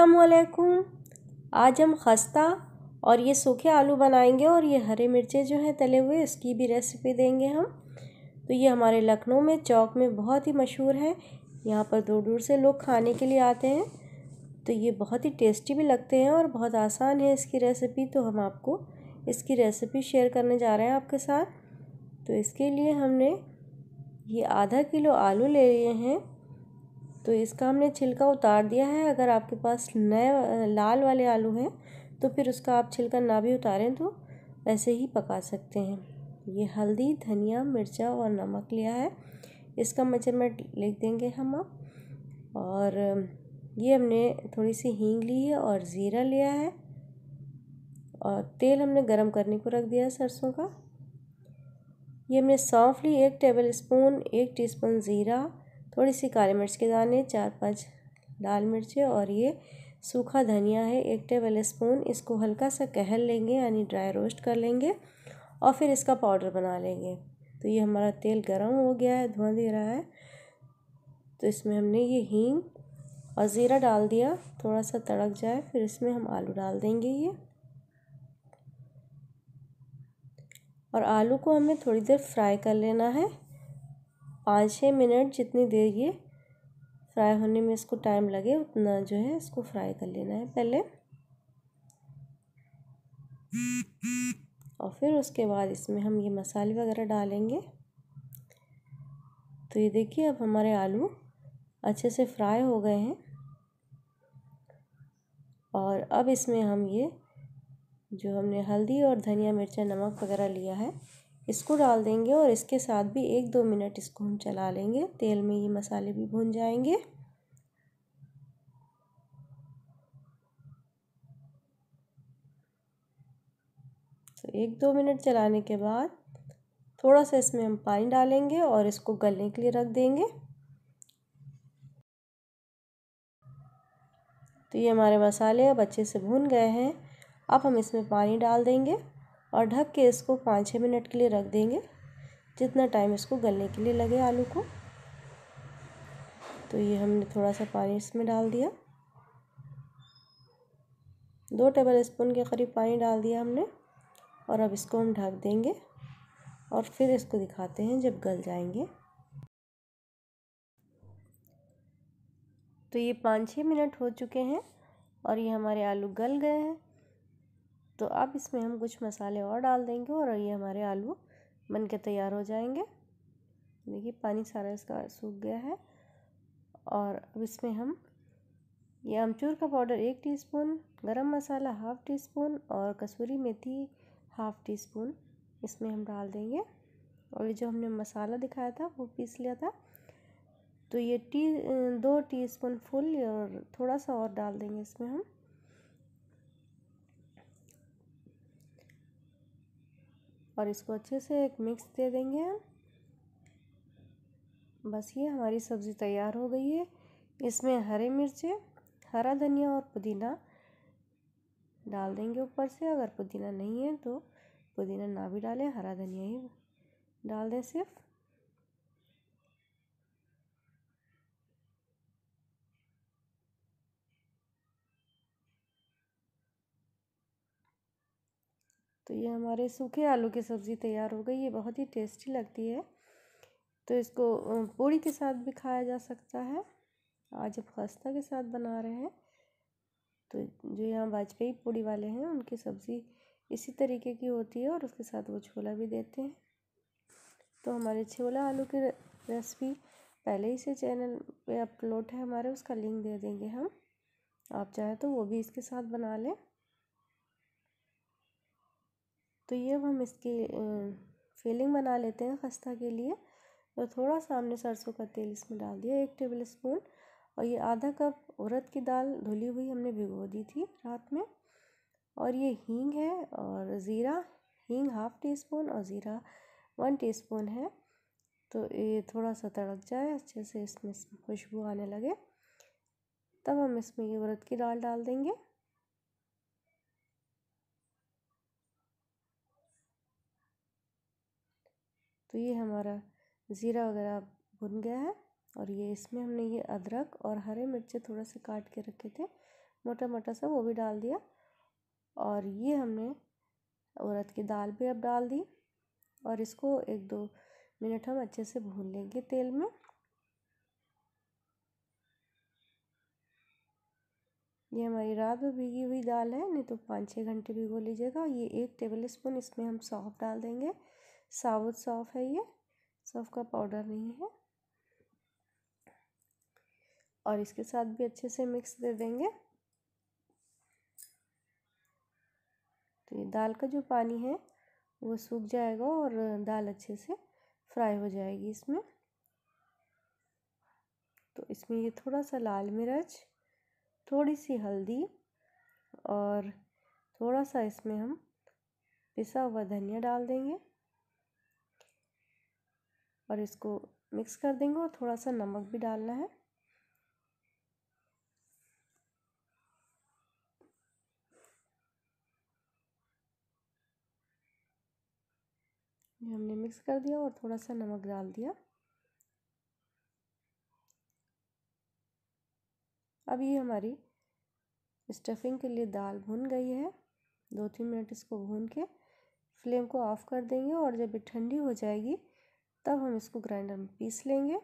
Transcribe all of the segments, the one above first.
अस्सलाम आज हम खस्ता और ये सूखे आलू बनाएंगे और ये हरे मिर्चे जो हैं तले हुए इसकी भी रेसिपी देंगे हम तो ये हमारे लखनऊ में चौक में बहुत ही मशहूर है यहाँ पर दूर दूर से लोग खाने के लिए आते हैं तो ये बहुत ही टेस्टी भी लगते हैं और बहुत आसान है इसकी रेसिपी तो हम आपको इसकी रेसिपी शेयर करने जा रहे हैं आपके साथ तो इसके लिए हमने ये आधा किलो आलू ले लिए हैं तो इसका हमने छिलका उतार दिया है अगर आपके पास नए लाल वाले आलू हैं तो फिर उसका आप छिलका ना भी उतारें तो ऐसे ही पका सकते हैं ये हल्दी धनिया मिर्चा और नमक लिया है इसका मेजरमेंट लिख देंगे हम आप और ये हमने थोड़ी सी हींग ली है और ज़ीरा लिया है और तेल हमने गरम करने को रख दिया है सरसों का ये हमने सौंफ ली एक टेबल स्पून एक टी ज़ीरा थोड़ी सी काली मिर्च के दाने चार पांच लाल मिर्चें और ये सूखा धनिया है एक टेबल स्पून इसको हल्का सा कहल लेंगे यानी ड्राई रोस्ट कर लेंगे और फिर इसका पाउडर बना लेंगे तो ये हमारा तेल गर्म हो गया है धुआं दे रहा है तो इसमें हमने ये हींग और ज़ीरा डाल दिया थोड़ा सा तड़क जाए फिर इसमें हम आलू डाल देंगे ये और आलू को हमें थोड़ी देर फ्राई कर लेना है पाँच छः मिनट जितनी देर ये फ्राई होने में इसको टाइम लगे उतना जो है इसको फ्राई कर लेना है पहले और फिर उसके बाद इसमें हम ये मसाले वगैरह डालेंगे तो ये देखिए अब हमारे आलू अच्छे से फ्राई हो गए हैं और अब इसमें हम ये जो हमने हल्दी और धनिया मिर्चा नमक वगैरह लिया है इसको डाल देंगे और इसके साथ भी एक दो मिनट इसको हम चला लेंगे तेल में ये मसाले भी भून जाएंगे तो एक दो मिनट चलाने के बाद थोड़ा सा इसमें हम पानी डालेंगे और इसको गलने के लिए रख देंगे तो ये हमारे मसाले अब अच्छे से भून गए हैं अब हम इसमें पानी डाल देंगे और ढक के इसको पाँच छः मिनट के लिए रख देंगे जितना टाइम इसको गलने के लिए लगे आलू को तो ये हमने थोड़ा सा पानी इसमें डाल दिया दो टेबल स्पून के करीब पानी डाल दिया हमने और अब इसको हम ढक देंगे और फिर इसको दिखाते हैं जब गल जाएंगे तो ये पाँच छः मिनट हो चुके हैं और ये हमारे आलू गल गए हैं तो अब इसमें हम कुछ मसाले और डाल देंगे और ये हमारे आलू बन के तैयार हो जाएंगे देखिए पानी सारा इसका सूख गया है और अब इसमें हम ये अमचूर का पाउडर एक टीस्पून गरम मसाला हाफ़ टी स्पून और कसूरी मेथी हाफ़ टी स्पून इसमें हम डाल देंगे और ये जो हमने मसाला दिखाया था वो पीस लिया था तो ये टी दो टीस्पून फुल और थोड़ा सा और डाल देंगे इसमें हम और इसको अच्छे से एक मिक्स दे देंगे हम बस ये हमारी सब्ज़ी तैयार हो गई है इसमें हरे मिर्चें हरा धनिया और पुदीना डाल देंगे ऊपर से अगर पुदीना नहीं है तो पुदीना ना भी डालें हरा धनिया ही डाल दें सिर्फ ये हमारे सूखे आलू की सब्ज़ी तैयार हो गई ये बहुत ही टेस्टी लगती है तो इसको पूड़ी के साथ भी खाया जा सकता है आज हम खस्ता के साथ बना रहे हैं तो जो यहाँ वाजपेयी पूड़ी वाले हैं उनकी सब्ज़ी इसी तरीके की होती है और उसके साथ वो छोला भी देते हैं तो हमारे छोला आलू की रेसिपी पहले ही से चैनल पे अपलोड है हमारे उसका लिंक दे देंगे हम आप चाहे तो वो भी इसके साथ बना लें तो ये अब हम इसकी फिलिंग बना लेते हैं खस्ता के लिए तो थोड़ा सा हमने सरसों का तेल इसमें डाल दिया एक टेबल स्पून और ये आधा कप उड़द की दाल धुली हुई हमने भिगो दी थी रात में और ये हींग है और ज़ीरा हींग हाफ़ टी स्पून और ज़ीरा वन टी स्पून है तो ये थोड़ा सा तड़क जाए अच्छे से इसमें खुशबू आने लगे तब हम इसमें ये उड़द की दाल डाल देंगे तो ये हमारा ज़ीरा वगैरह भुन गया है और ये इसमें हमने ये अदरक और हरे मिर्चे थोड़ा से काट के रखे थे मोटा मोटा सा वो भी डाल दिया और ये हमने औरत की दाल भी अब डाल दी और इसको एक दो मिनट हम अच्छे से भून लेंगे तेल में ये हमारी रात में भीगी हुई दाल है नहीं तो पाँच छः घंटे भिगो लीजिएगा ये एक टेबल स्पून इसमें हम सौंफ डाल देंगे साबुत सौफ़ है ये सौफ़ का पाउडर नहीं है और इसके साथ भी अच्छे से मिक्स दे देंगे तो ये दाल का जो पानी है वो सूख जाएगा और दाल अच्छे से फ्राई हो जाएगी इसमें तो इसमें ये थोड़ा सा लाल मिर्च थोड़ी सी हल्दी और थोड़ा सा इसमें हम पिसा हुआ धनिया डाल देंगे और इसको मिक्स कर देंगे और थोड़ा सा नमक भी डालना है ये हमने मिक्स कर दिया और थोड़ा सा नमक डाल दिया अब ये हमारी स्टफिंग के लिए दाल भुन गई है दो तीन मिनट इसको भून के फ्लेम को ऑफ़ कर देंगे और जब ये ठंडी हो जाएगी तब हम इसको ग्राइंडर में पीस लेंगे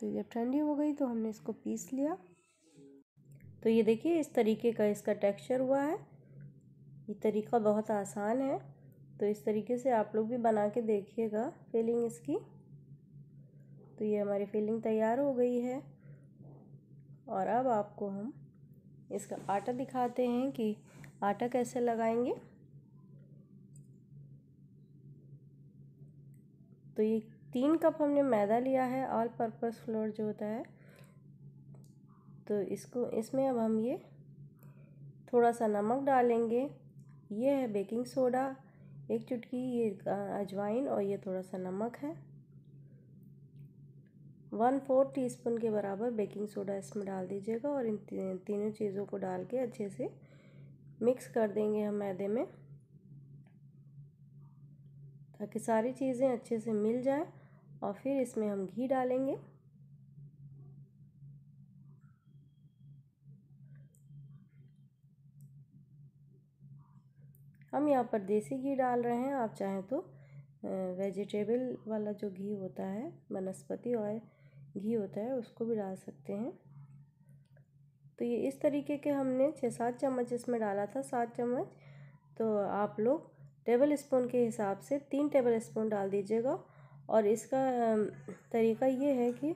तो जब ठंडी हो गई तो हमने इसको पीस लिया तो ये देखिए इस तरीके का इसका टेक्सचर हुआ है ये तरीका बहुत आसान है तो इस तरीके से आप लोग भी बना के देखिएगा फिलिंग इसकी तो ये हमारी फिलिंग तैयार हो गई है और अब आपको हम इसका आटा दिखाते हैं कि आटा कैसे लगाएंगे तो ये तीन कप हमने मैदा लिया है ऑल पर्पस फ्लोर जो होता है तो इसको इसमें अब हम ये थोड़ा सा नमक डालेंगे ये है बेकिंग सोडा एक चुटकी ये अजवाइन और ये थोड़ा सा नमक है वन फोर टीस्पून के बराबर बेकिंग सोडा इसमें डाल दीजिएगा और इन तीनों चीज़ों को डाल के अच्छे से मिक्स कर देंगे हम मैदे में ताकि सारी चीज़ें अच्छे से मिल जाए और फिर इसमें हम घी डालेंगे हम यहाँ पर देसी घी डाल रहे हैं आप चाहें तो वेजिटेबल वाला जो घी होता है वनस्पति और घी होता है उसको भी डाल सकते हैं तो ये इस तरीके के हमने छः सात चम्मच इसमें डाला था सात चम्मच तो आप लोग टेबल स्पून के हिसाब से तीन टेबल स्पून डाल दीजिएगा और इसका तरीका ये है कि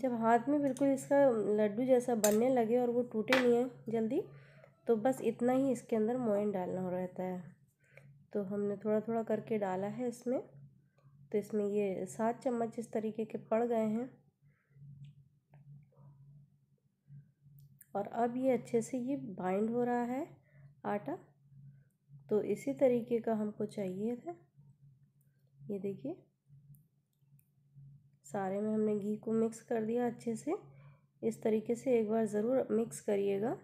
जब हाथ में बिल्कुल इसका लड्डू जैसा बनने लगे और वो टूटे नहीं है जल्दी तो बस इतना ही इसके अंदर मोइन डालना हो रहता है तो हमने थोड़ा थोड़ा करके डाला है इसमें तो इसमें ये सात चम्मच इस तरीके के पड़ गए हैं और अब ये अच्छे से ये बाइंड हो रहा है आटा तो इसी तरीके का हमको चाहिए था ये देखिए सारे में हमने घी को मिक्स कर दिया अच्छे से इस तरीके से एक बार ज़रूर मिक्स करिएगा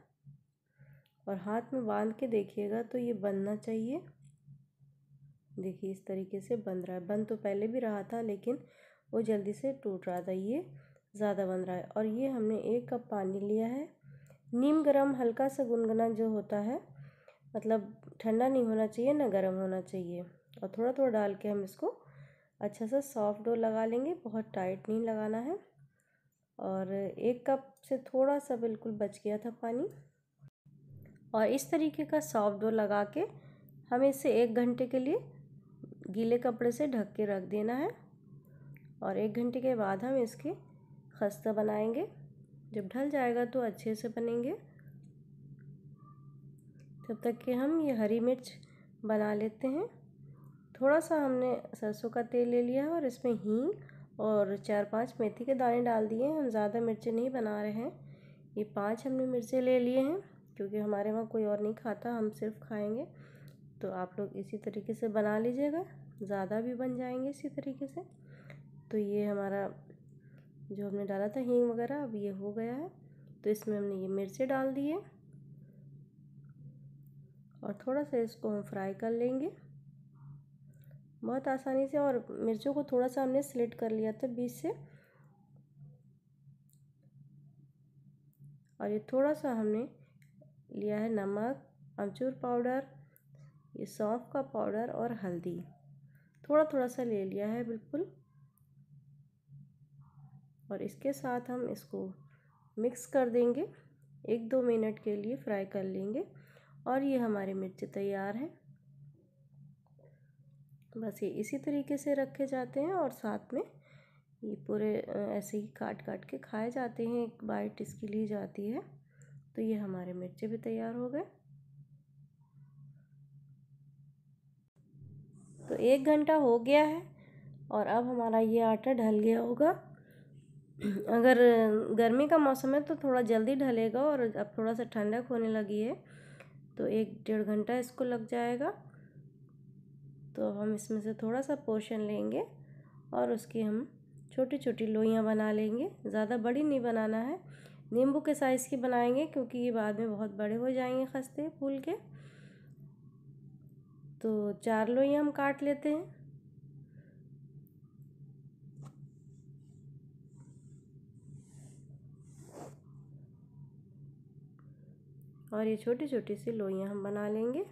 और हाथ में बांध के देखिएगा तो ये बनना चाहिए देखिए इस तरीके से बन रहा है बन तो पहले भी रहा था लेकिन वो जल्दी से टूट रहा था ये ज़्यादा बन रहा है और ये हमने एक कप पानी लिया है नीम गरम हल्का सा गुनगुना जो होता है मतलब ठंडा नहीं होना चाहिए ना गर्म होना चाहिए और थोड़ा थोड़ा डाल के हम इसको अच्छा सा सॉफ्ट डो लगा लेंगे बहुत टाइट नहीं लगाना है और एक कप से थोड़ा सा बिल्कुल बच गया था पानी और इस तरीके का सॉफ्ट डो लगा के हमें इसे एक घंटे के लिए गीले कपड़े से ढक के रख देना है और एक घंटे के बाद हम इसके खस्ता बनाएंगे जब ढल जाएगा तो अच्छे से बनेंगे तब तक कि हम ये हरी मिर्च बना लेते हैं थोड़ा सा हमने सरसों का तेल ले लिया है और इसमें हींग और चार पांच मेथी के दाने डाल दिए हैं हम ज़्यादा मिर्चें नहीं बना रहे हैं ये पांच हमने मिर्चें ले लिए हैं क्योंकि हमारे वहाँ कोई और नहीं खाता हम सिर्फ खाएंगे तो आप लोग इसी तरीके से बना लीजिएगा ज़्यादा भी बन जाएंगे इसी तरीके से तो ये हमारा जो हमने डाला था हींग वगैरह अब ये हो गया है तो इसमें हमने ये मिर्चें डाल दिए और थोड़ा सा इसको हम फ्राई कर लेंगे बहुत आसानी से और मिर्चों को थोड़ा सा हमने स्लिट कर लिया था बीच से और ये थोड़ा सा हमने लिया है नमक अमचूर पाउडर ये सौंफ का पाउडर और हल्दी थोड़ा थोड़ा सा ले लिया है बिल्कुल और इसके साथ हम इसको मिक्स कर देंगे एक दो मिनट के लिए फ्राई कर लेंगे और ये हमारी मिर्ची तैयार है बस ये इसी तरीके से रखे जाते हैं और साथ में ये पूरे ऐसे ही काट काट के खाए जाते हैं एक बाइट इसकी ली जाती है तो ये हमारे मिर्चे भी तैयार हो गए तो एक घंटा हो गया है और अब हमारा ये आटा ढल गया होगा अगर गर्मी का मौसम है तो थोड़ा जल्दी ढलेगा और अब थोड़ा सा ठंडक होने लगी है तो एक डेढ़ घंटा इसको लग जाएगा तो हम इसमें से थोड़ा सा पोर्शन लेंगे और उसकी हम छोटी छोटी लोइयाँ बना लेंगे ज़्यादा बड़ी नहीं बनाना है नींबू के साइज़ की बनाएंगे क्योंकि ये बाद में बहुत बड़े हो जाएंगे खस्ते फूल के तो चार लोइयाँ हम काट लेते हैं और ये छोटी छोटी सी लोइयाँ हम बना लेंगे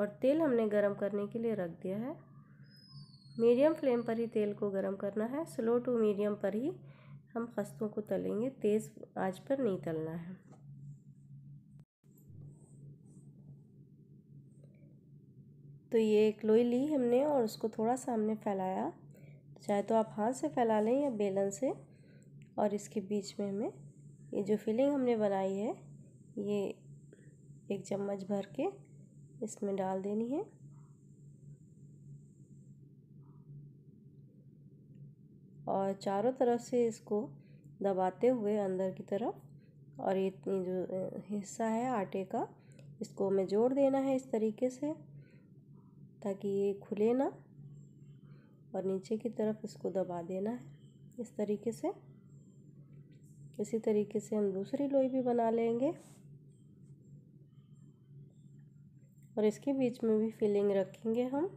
और तेल हमने गरम करने के लिए रख दिया है मीडियम फ्लेम पर ही तेल को गरम करना है स्लो टू मीडियम पर ही हम खस्तों को तलेंगे तेज़ आंच पर नहीं तलना है तो ये एक लोई ली हमने और उसको थोड़ा सा हमने फैलाया चाहे तो आप हाथ से फैला लें या बेलन से और इसके बीच में हमें ये जो फिलिंग हमने बनाई है ये एक चम्मच भर के इसमें डाल देनी है और चारों तरफ से इसको दबाते हुए अंदर की तरफ और ये जो हिस्सा है आटे का इसको हमें जोड़ देना है इस तरीके से ताकि ये खुले ना और नीचे की तरफ इसको दबा देना है इस तरीके से इसी तरीके से हम दूसरी लोई भी बना लेंगे और इसके बीच में भी फिलिंग रखेंगे हम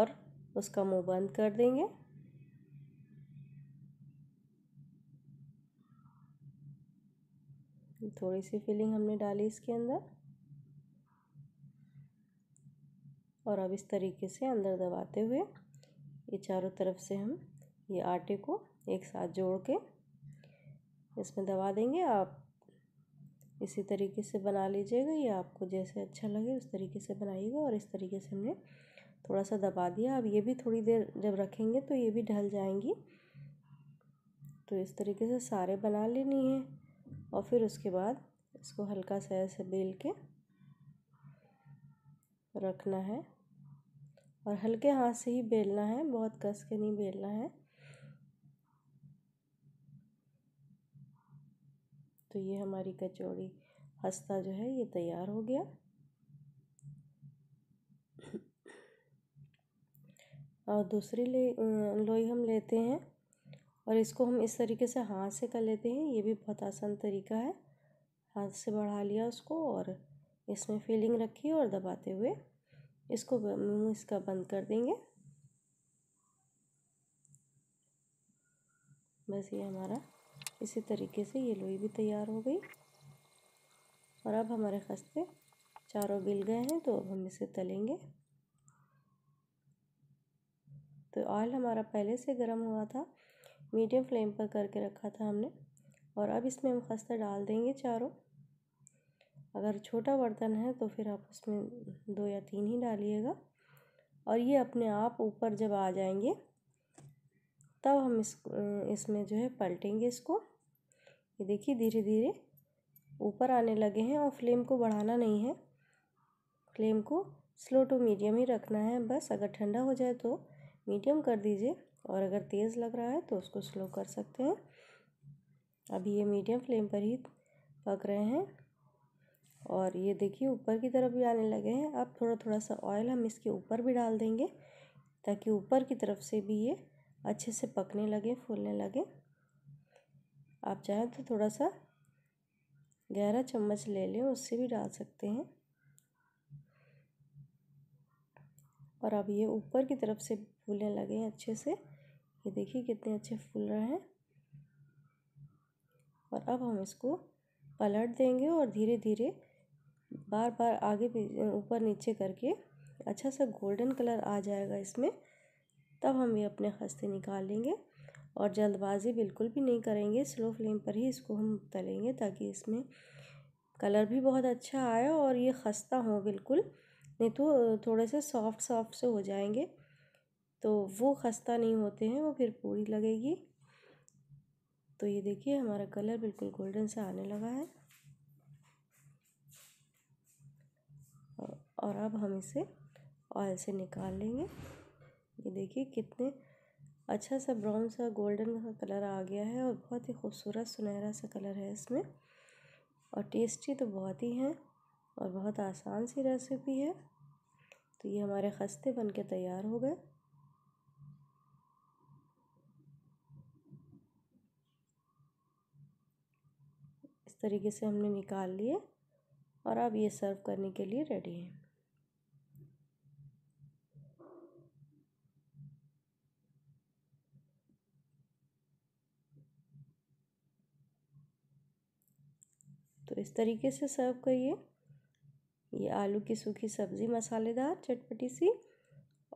और उसका मुंह बंद कर देंगे थोड़ी सी फिलिंग हमने डाली इसके अंदर और अब इस तरीके से अंदर दबाते हुए ये चारों तरफ से हम ये आटे को एक साथ जोड़ के इसमें दबा देंगे आप इसी तरीके से बना लीजिएगा या आपको जैसे अच्छा लगे उस तरीके से बनाइएगा और इस तरीके से हमने थोड़ा सा दबा दिया अब ये भी थोड़ी देर जब रखेंगे तो ये भी ढल जाएंगी तो इस तरीके से सारे बना लेनी है और फिर उसके बाद इसको हल्का सा ऐसे बेल के रखना है और हल्के हाथ से ही बेलना है बहुत कस के नहीं बेलना है तो ये हमारी कचौड़ी हस्ता जो है ये तैयार हो गया और दूसरी ले अं, लोई हम लेते हैं और इसको हम इस तरीके से हाथ से कर लेते हैं ये भी बहुत आसान तरीका है हाथ से बढ़ा लिया उसको और इसमें फीलिंग रखी और दबाते हुए इसको मुँह इसका बंद कर देंगे बस ये हमारा इसी तरीके से ये लोई भी तैयार हो गई और अब हमारे खस्ते चारों गिल गए हैं तो अब हम इसे तलेंगे तो ऑयल हमारा पहले से गर्म हुआ था मीडियम फ्लेम पर करके रखा था हमने और अब इसमें हम खस्ता डाल देंगे चारों अगर छोटा बर्तन है तो फिर आप उसमें दो या तीन ही डालिएगा और ये अपने आप ऊपर जब आ जाएंगे तब हम इस इसमें जो है पलटेंगे इसको ये देखिए धीरे धीरे ऊपर आने लगे हैं और फ्लेम को बढ़ाना नहीं है फ्लेम को स्लो टू मीडियम ही रखना है बस अगर ठंडा हो जाए तो मीडियम कर दीजिए और अगर तेज़ लग रहा है तो उसको स्लो कर सकते हैं अभी ये मीडियम फ्लेम पर ही पक रहे हैं और ये देखिए ऊपर की तरफ भी आने लगे हैं अब थोड़ा थोड़ा सा ऑयल हम इसके ऊपर भी डाल देंगे ताकि ऊपर की तरफ से भी ये अच्छे से पकने लगे फूलने लगे आप चाहें तो थोड़ा सा गहरा चम्मच ले लें उससे भी डाल सकते हैं और अब ये ऊपर की तरफ से फूलने लगे हैं अच्छे से ये देखिए कितने अच्छे फूल रहे हैं और अब हम इसको पलट देंगे और धीरे धीरे बार बार आगे ऊपर नीचे करके अच्छा सा गोल्डन कलर आ जाएगा इसमें तब हम ये अपने खस्ते निकाल लेंगे और जल्दबाजी बिल्कुल भी नहीं करेंगे स्लो फ्लेम पर ही इसको हम तलेंगे ताकि इसमें कलर भी बहुत अच्छा आए और ये खस्ता हो बिल्कुल नहीं तो थोड़े से सॉफ्ट सॉफ्ट से हो जाएंगे तो वो खस्ता नहीं होते हैं वो फिर पूरी लगेगी तो ये देखिए हमारा कलर बिल्कुल गोल्डन से आने लगा है और अब हम इसे ऑयल से निकाल लेंगे ये देखिए कितने अच्छा सा ब्राउन सा गोल्डन का कलर आ गया है और बहुत ही खूबसूरत सुनहरा सा कलर है इसमें और टेस्टी तो बहुत ही है और बहुत आसान सी रेसिपी है तो ये हमारे खस्ते बन के तैयार हो गए इस तरीके से हमने निकाल लिए और अब ये सर्व करने के लिए रेडी है तो इस तरीके से सर्व करिए ये आलू की सूखी सब्ज़ी मसालेदार चटपटी सी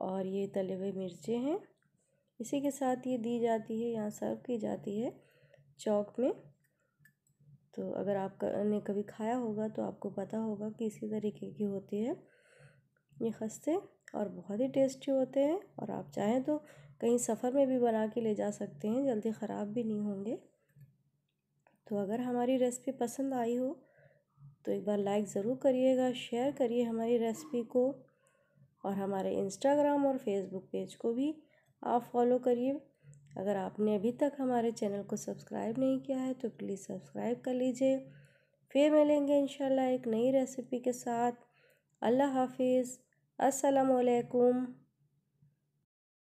और ये तले हुए मिर्चे हैं इसी के साथ ये दी जाती है यहाँ सर्व की जाती है चौक में तो अगर आपने कभी खाया होगा तो आपको पता होगा कि इसी तरीके की होती है ये खस्ते और बहुत ही टेस्टी होते हैं और आप चाहें तो कहीं सफ़र में भी बना के ले जा सकते हैं जल्दी ख़राब भी नहीं होंगे तो अगर हमारी रेसिपी पसंद आई हो तो एक बार लाइक ज़रूर करिएगा शेयर करिए हमारी रेसिपी को और हमारे इंस्टाग्राम और फेसबुक पेज को भी आप फॉलो करिए अगर आपने अभी तक हमारे चैनल को सब्सक्राइब नहीं किया है तो प्लीज़ सब्सक्राइब कर लीजिए फिर मिलेंगे इन एक नई रेसिपी के साथ अल्लाह हाफिज़ असलकुम